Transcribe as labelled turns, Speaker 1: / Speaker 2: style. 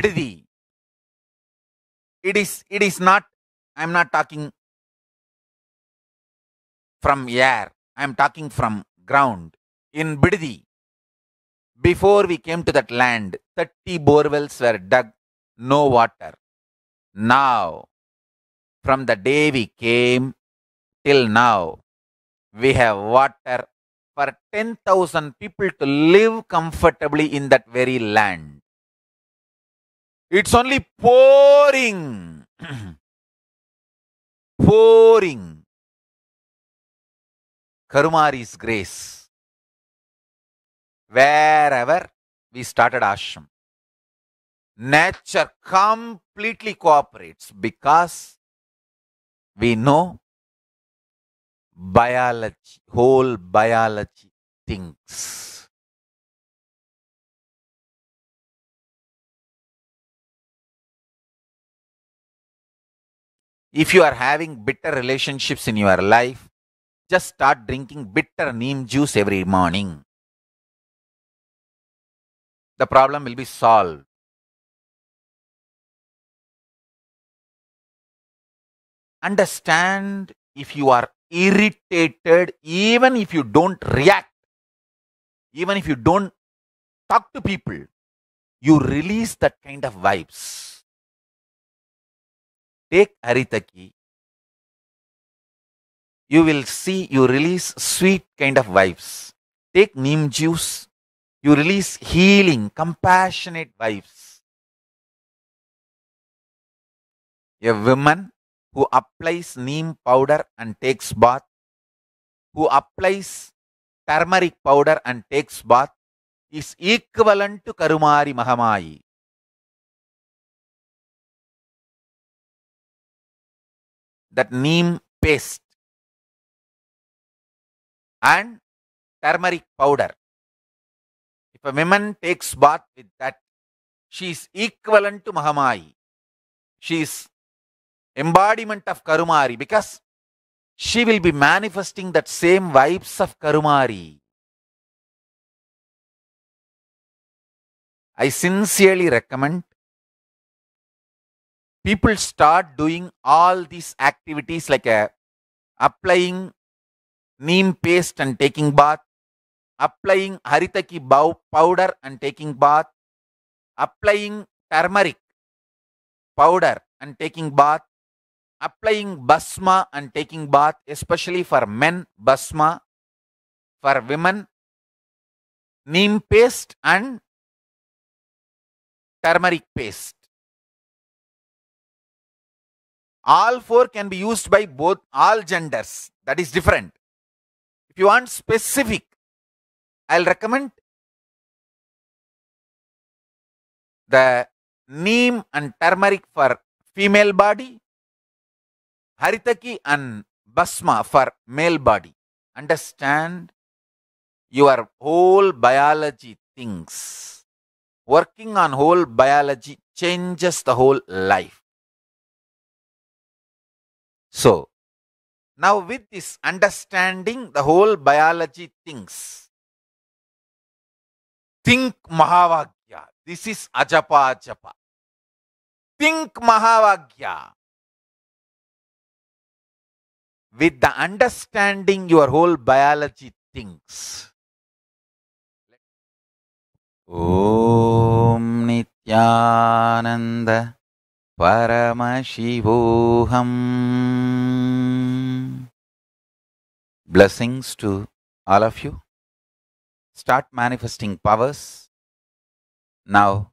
Speaker 1: விடுதி
Speaker 2: it is it is not I am not talking
Speaker 1: from air I am talking from ground in பிடுதி before we came to that land thirty borewells were dug no water now from the day we came till now we have water for 10,000 people to live comfortably in that very land. It's only pouring.
Speaker 2: pouring.
Speaker 1: Karumari's grace. Wherever we started ashram, nature completely cooperates because we know
Speaker 2: biology, whole biology thinks.
Speaker 1: If you are having bitter relationships in your life, just start drinking bitter neem juice every morning.
Speaker 2: The problem will be solved. Understand if you are irritated,
Speaker 1: even if you don't react, even if you don't talk to people, you release that kind of vibes. Take Aritaki, you will see you release sweet kind of vibes. Take neem juice, you release healing, compassionate vibes. A woman who applies neem powder and takes bath, who applies turmeric powder and takes bath, is equivalent to Karumari Mahamayi.
Speaker 2: that neem paste
Speaker 1: and turmeric powder. If a woman takes bath with that, she is equivalent to Mahamai. She is embodiment of Karumari because she will be manifesting that same vibes of Karumari. I sincerely recommend people start doing all these activities like uh, applying neem paste and taking bath, applying haritaki powder and taking bath, applying turmeric powder and taking bath, applying basma and taking bath, especially for men, basma, for women, neem paste and
Speaker 2: turmeric paste
Speaker 1: all four can be used by both all genders that is different if you want specific i'll recommend the neem and turmeric for female body haritaki and basma for male body understand your whole biology things working on whole biology changes the whole life so, now with this understanding, the whole biology thinks. Think Mahavagya. This is Ajapa Ajapa. Think
Speaker 2: Mahavagya.
Speaker 1: With the understanding, your whole biology thinks. ॐ नित्यानन्द परमशिवोऽहम् Blessings to all of you. Start manifesting powers.
Speaker 2: Now,